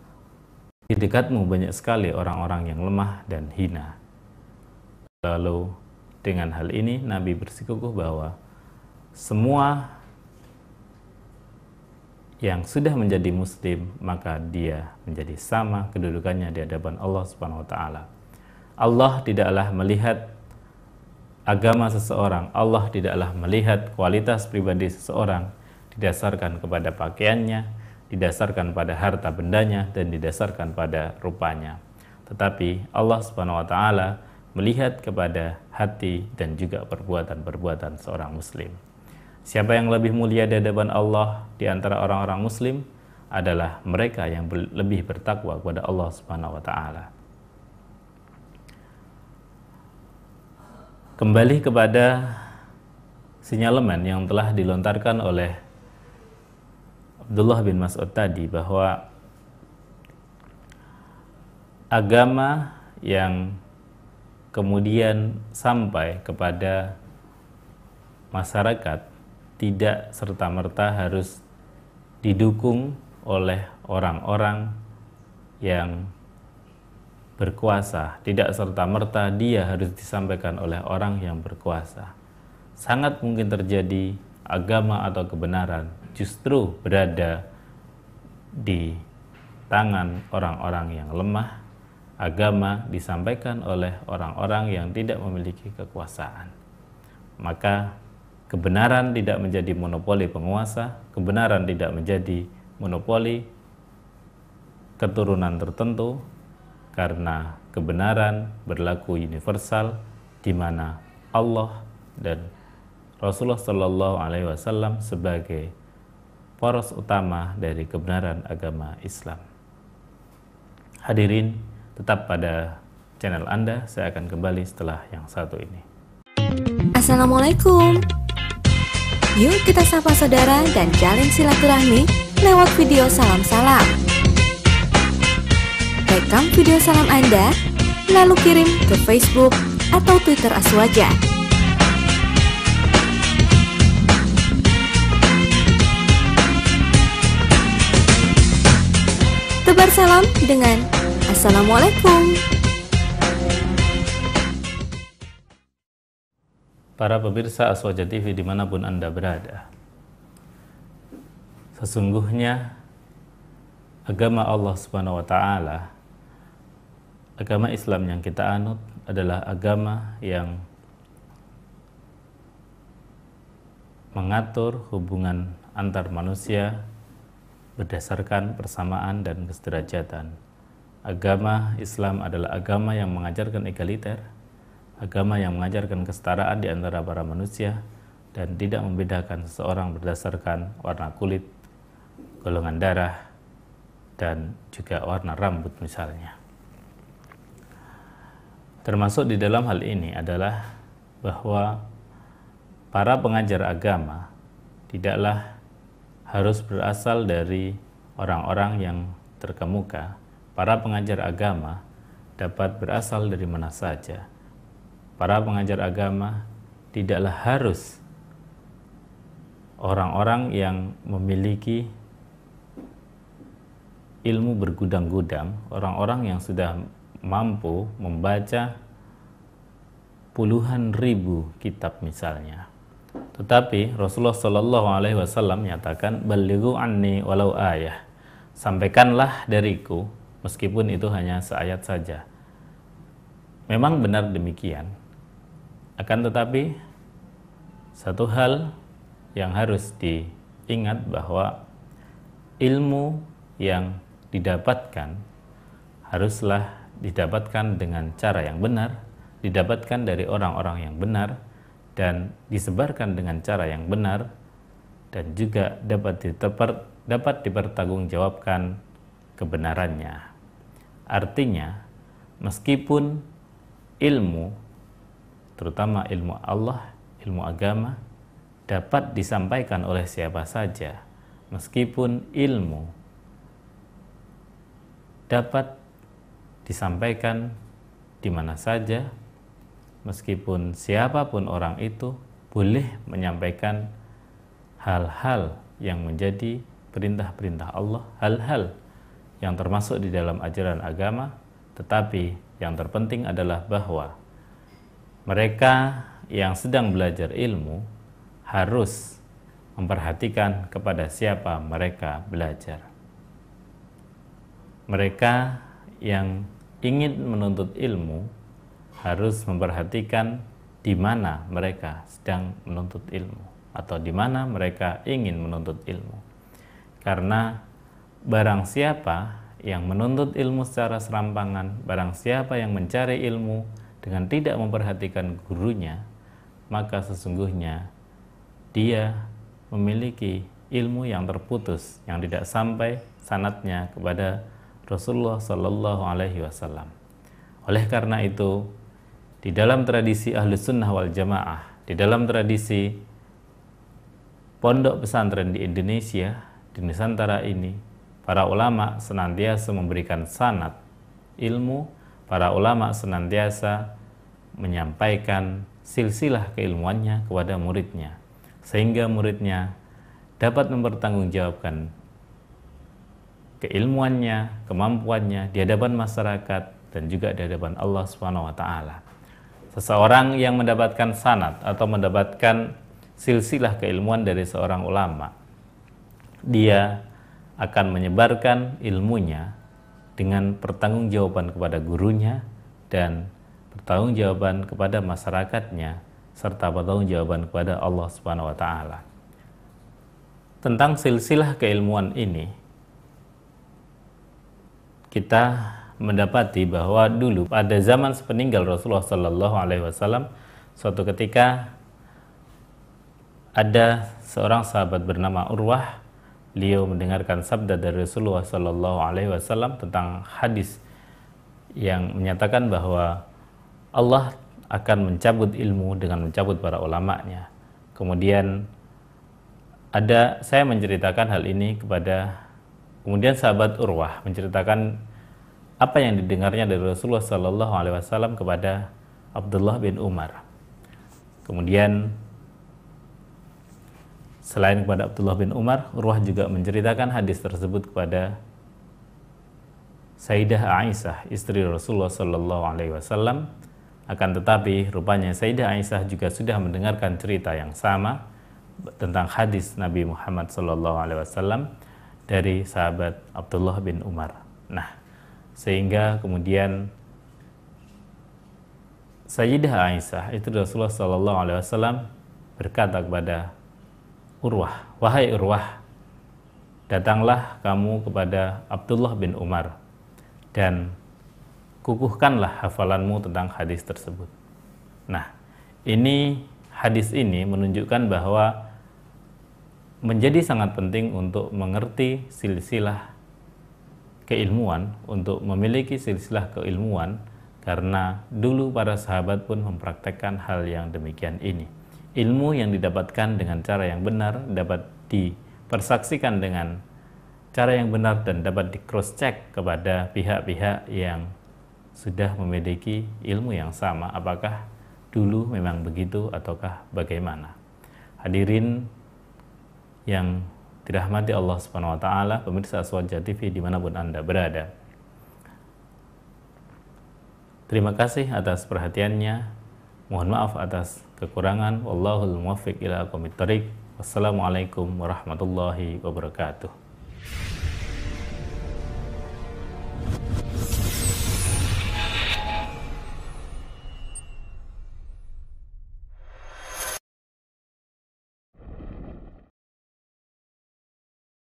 S1: di dekatmu banyak sekali orang-orang yang lemah dan hina?" Lalu dengan hal ini Nabi bersikukuh bahwa semua yang sudah menjadi muslim maka dia menjadi sama kedudukannya di hadapan Allah Subhanahu wa taala. Allah tidaklah melihat agama seseorang, Allah tidaklah melihat kualitas pribadi seseorang didasarkan kepada pakaiannya, didasarkan pada harta bendanya dan didasarkan pada rupanya. Tetapi Allah Subhanahu wa taala melihat kepada hati, dan juga perbuatan-perbuatan seorang muslim. Siapa yang lebih mulia di hadapan Allah di antara orang-orang muslim adalah mereka yang lebih bertakwa kepada Allah Subhanahu wa taala. Kembali kepada sinyalemen yang telah dilontarkan oleh Abdullah bin Mas'ud tadi bahwa agama yang kemudian sampai kepada masyarakat tidak serta-merta harus didukung oleh orang-orang yang berkuasa, tidak serta-merta dia harus disampaikan oleh orang yang berkuasa. Sangat mungkin terjadi agama atau kebenaran justru berada di tangan orang-orang yang lemah agama disampaikan oleh orang-orang yang tidak memiliki kekuasaan. Maka kebenaran tidak menjadi monopoli penguasa, kebenaran tidak menjadi monopoli keturunan tertentu karena kebenaran berlaku universal di mana Allah dan Rasulullah Shallallahu Alaihi Wasallam sebagai poros utama dari kebenaran agama Islam. Hadirin Tetap pada channel Anda, saya akan kembali setelah yang satu ini. Assalamualaikum. Yuk kita sapa saudara dan jalin silaturahmi lewat video salam-salam. Rekam video salam Anda, lalu kirim ke Facebook atau Twitter Aswaja. Tebar salam dengan Assalamualaikum. Para pemirsa Aswaja TV dimanapun Anda berada, sesungguhnya agama Allah Subhanahu wa Ta'ala, agama Islam yang kita anut adalah agama yang mengatur hubungan antar manusia berdasarkan persamaan dan kesederajatan agama Islam adalah agama yang mengajarkan egaliter, agama yang mengajarkan kesetaraan di antara para manusia dan tidak membedakan seseorang berdasarkan warna kulit, golongan darah, dan juga warna rambut misalnya. Termasuk di dalam hal ini adalah bahwa para pengajar agama tidaklah harus berasal dari orang-orang yang terkemuka, para pengajar agama dapat berasal dari mana saja. Para pengajar agama tidaklah harus orang-orang yang memiliki ilmu bergudang-gudang, orang-orang yang sudah mampu membaca puluhan ribu kitab misalnya. Tetapi Rasulullah Shallallahu Alaihi Wasallam menyatakan, anni walau ayah." Sampaikanlah dariku meskipun itu hanya seayat saja. Memang benar demikian. Akan tetapi satu hal yang harus diingat bahwa ilmu yang didapatkan haruslah didapatkan dengan cara yang benar, didapatkan dari orang-orang yang benar dan disebarkan dengan cara yang benar dan juga dapat dapat dipertanggungjawabkan kebenarannya. Artinya, meskipun ilmu, terutama ilmu Allah, ilmu agama, dapat disampaikan oleh siapa saja, meskipun ilmu dapat disampaikan di mana saja, meskipun siapapun orang itu boleh menyampaikan hal-hal yang menjadi perintah-perintah Allah, hal-hal yang termasuk di dalam ajaran agama, tetapi yang terpenting adalah bahwa mereka yang sedang belajar ilmu harus memperhatikan kepada siapa mereka belajar. Mereka yang ingin menuntut ilmu harus memperhatikan di mana mereka sedang menuntut ilmu atau di mana mereka ingin menuntut ilmu. Karena Barang siapa yang menuntut ilmu secara serampangan, barang siapa yang mencari ilmu dengan tidak memperhatikan gurunya, maka sesungguhnya dia memiliki ilmu yang terputus, yang tidak sampai sanatnya kepada Rasulullah Shallallahu Alaihi Wasallam. Oleh karena itu, di dalam tradisi ahlu sunnah wal jamaah, di dalam tradisi pondok pesantren di Indonesia, di Nusantara ini, Para ulama senantiasa memberikan sanat ilmu, para ulama senantiasa menyampaikan silsilah keilmuannya kepada muridnya sehingga muridnya dapat mempertanggungjawabkan keilmuannya, kemampuannya di hadapan masyarakat dan juga di hadapan Allah Subhanahu wa taala. Seseorang yang mendapatkan sanat atau mendapatkan silsilah keilmuan dari seorang ulama, dia akan menyebarkan ilmunya dengan pertanggungjawaban kepada gurunya dan pertanggungjawaban kepada masyarakatnya serta pertanggungjawaban kepada Allah Subhanahu wa taala. Tentang silsilah keilmuan ini kita mendapati bahwa dulu pada zaman sepeninggal Rasulullah Shallallahu alaihi wasallam suatu ketika ada seorang sahabat bernama Urwah beliau mendengarkan sabda dari Rasulullah Sallallahu Alaihi Wasallam tentang hadis yang menyatakan bahwa Allah akan mencabut ilmu dengan mencabut para ulamanya. Kemudian ada saya menceritakan hal ini kepada kemudian sahabat Urwah menceritakan apa yang didengarnya dari Rasulullah Sallallahu Alaihi Wasallam kepada Abdullah bin Umar. Kemudian Selain kepada Abdullah bin Umar, Urwah juga menceritakan hadis tersebut kepada Sayyidah Aisyah, istri Rasulullah Shallallahu Alaihi Wasallam. Akan tetapi, rupanya Sayyidah Aisyah juga sudah mendengarkan cerita yang sama tentang hadis Nabi Muhammad Shallallahu Alaihi Wasallam dari sahabat Abdullah bin Umar. Nah, sehingga kemudian Sayyidah Aisyah, istri Rasulullah Shallallahu Alaihi Wasallam berkata kepada Urwah, wahai Urwah, datanglah kamu kepada Abdullah bin Umar dan kukuhkanlah hafalanmu tentang hadis tersebut. Nah, ini hadis ini menunjukkan bahwa menjadi sangat penting untuk mengerti silsilah keilmuan, untuk memiliki silsilah keilmuan karena dulu para sahabat pun mempraktekkan hal yang demikian ini ilmu yang didapatkan dengan cara yang benar dapat dipersaksikan dengan cara yang benar dan dapat di cross check kepada pihak-pihak yang sudah memiliki ilmu yang sama apakah dulu memang begitu ataukah bagaimana hadirin yang dirahmati Allah Subhanahu wa taala pemirsa Aswaja TV dimanapun Anda berada Terima kasih atas perhatiannya. Mohon maaf atas kekurangan. Wallahul muwaffiq ila aqwamit thoriq. Wassalamualaikum warahmatullahi wabarakatuh.